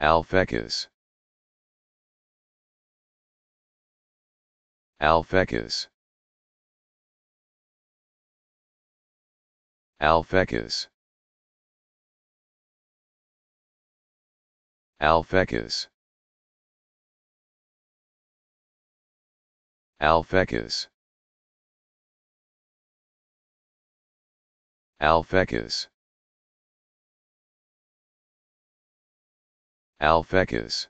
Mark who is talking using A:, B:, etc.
A: Alphecas. Alphecas. Alphecas. Alphecas. Alphecas. Alphecas. Alphecas.